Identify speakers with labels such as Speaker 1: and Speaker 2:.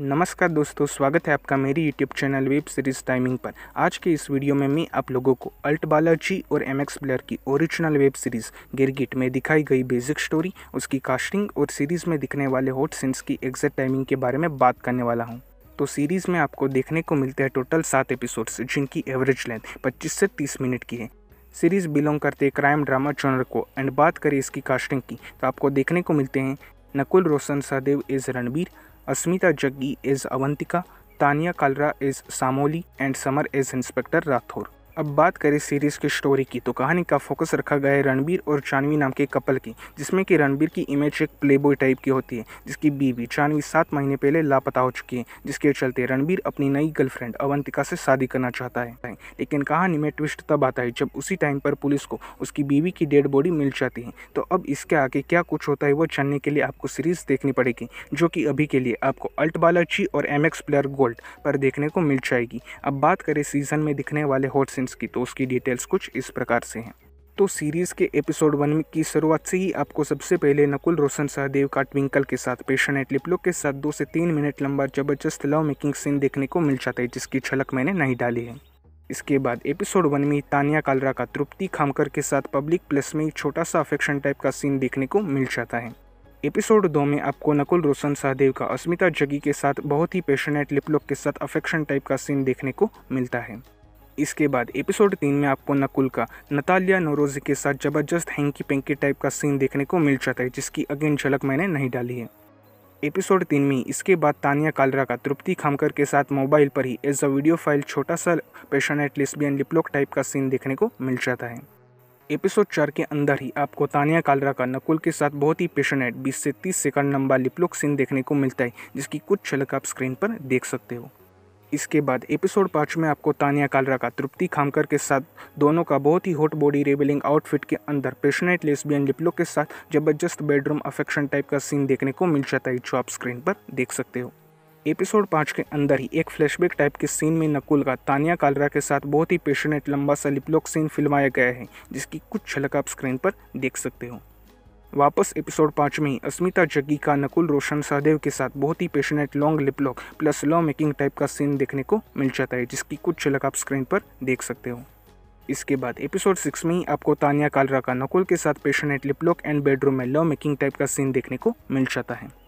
Speaker 1: नमस्कार दोस्तों स्वागत है आपका मेरी YouTube channel web series timing पर आज के इस वीडियो में मैं आप लोगों को अल्ट बालाजी और एम एक्स प्लेयर की ओरिजिनल वेब सीरीज़ गिरगिट में दिखाई गई बेसिक स्टोरी उसकी कास्टिंग और सीरीज़ में दिखने वाले हॉट सीन्स की एग्जैक्ट टाइमिंग के बारे में बात करने वाला हूँ तो सीरीज़ में आपको देखने को मिलते हैं टोटल सात एपिसोड्स जिनकी एवरेज लेंथ पच्चीस से तीस मिनट की है सीरीज़ बिलोंग करते क्राइम ड्रामा चोनर को एंड बात करें इसकी कास्टिंग की तो आपको देखने को मिलते हैं Nakul Roshan Sahdev as Ranbir Asmita Jaggi as Avantika Tania Kalra as Samoli and Samar as inspector Rathore अब बात करें सीरीज़ की स्टोरी की तो कहानी का फोकस रखा गया है रणबीर और जानवी नाम के कपल की जिसमें कि रणबीर की इमेज एक प्लेबॉय टाइप की होती है जिसकी बीवी जानवी सात महीने पहले लापता हो चुकी है जिसके चलते रणबीर अपनी नई गर्लफ्रेंड अवंतिका से शादी करना चाहता है लेकिन कहानी में ट्विस्ट तब आता है जब उसी टाइम पर पुलिस को उसकी बीवी की डेड बॉडी मिल जाती है तो अब इसके आगे क्या कुछ होता है वो जानने के लिए आपको सीरीज़ देखनी पड़ेगी जो कि अभी के लिए आपको अल्ट बालाजी और एम एक्स प्लेयर गोल्ड पर देखने को मिल जाएगी अब बात करें सीजन में दिखने वाले हॉट सीन फ्रेंड्स की तो उसकी डिटेल्स कुछ इस प्रकार से हैं तो सीरीज़ के एपिसोड वन की शुरुआत से ही आपको सबसे पहले नकुल रोशन सहदेव का ट्विंकल के साथ पेशन एट लिपलो के साथ दो से तीन मिनट लंबा जबरदस्त लव मेकिंग सीन देखने को मिल जाता है जिसकी छलक मैंने नहीं डाली है इसके बाद एपिसोड वन में तानिया कालरा का तृप्ति खामकर के साथ पब्लिक प्लस में छोटा सा अफेक्शन टाइप का सीन देखने को मिल जाता है एपिसोड दो में आपको नकुल रोशन सहदेव का अस्मिता जगी के साथ बहुत ही पेशनेट लिपलॉक के साथ अफेक्शन टाइप का सीन देखने को मिलता है इसके बाद एपिसोड तीन में आपको नकुल का नतालिया नोरोजी के साथ ज़बरदस्त हैंकी पेंकी टाइप का सीन देखने को मिल जाता है जिसकी अगेन झलक मैंने नहीं डाली है एपिसोड तीन में इसके बाद तानिया कालरा का तृप्ति खामकर के साथ मोबाइल पर ही एज अ वीडियो फाइल छोटा सा पेशनेट लिस्बियन लिपलॉक टाइप का सीन देखने को मिल जाता है एपिसोड चार के अंदर ही आपको तानिया कालरा का नकुल के साथ बहुत ही पेशनेट 20 से 30 सेकंड लंबा लिपलॉक सीन देखने को मिलता है जिसकी कुछ झलक आप स्क्रीन पर देख सकते हो इसके बाद एपिसोड पाँच में आपको तानिया कालरा का तृप्ति खामकर के साथ दोनों का बहुत ही हॉट बॉडी रेबलिंग आउटफिट के अंदर पेशनेट लेसबियन लिपलो के साथ जबरदस्त बेडरूम अफेक्शन टाइप का सीन देखने को मिल जाता है जो आप स्क्रीन पर देख सकते हो एपिसोड पाँच के अंदर ही एक फ्लैशबैक टाइप के सीन में नकुल का तानिया कालरा के साथ बहुत ही पेशनेट लंबा सा लिपलॉक सीन फिल्माया गया है जिसकी कुछ झलक आप स्क्रीन पर देख सकते हो वापस एपिसोड पाँच में ही अस्मिता जग्गी का नकुल रोशन सहदेव के साथ बहुत ही passionate long lip lock plus love making type का सीन देखने को मिल जाता है जिसकी कुछ झलक आप स्क्रीन पर देख सकते हो इसके बाद एपिसोड सिक्स में ही आपको तानिया कालरा का नकुल के साथ पेशनेट लिपलॉक एंड बेडरूम में लव मेकिंग टाइप का सीन देखने को मिल जाता है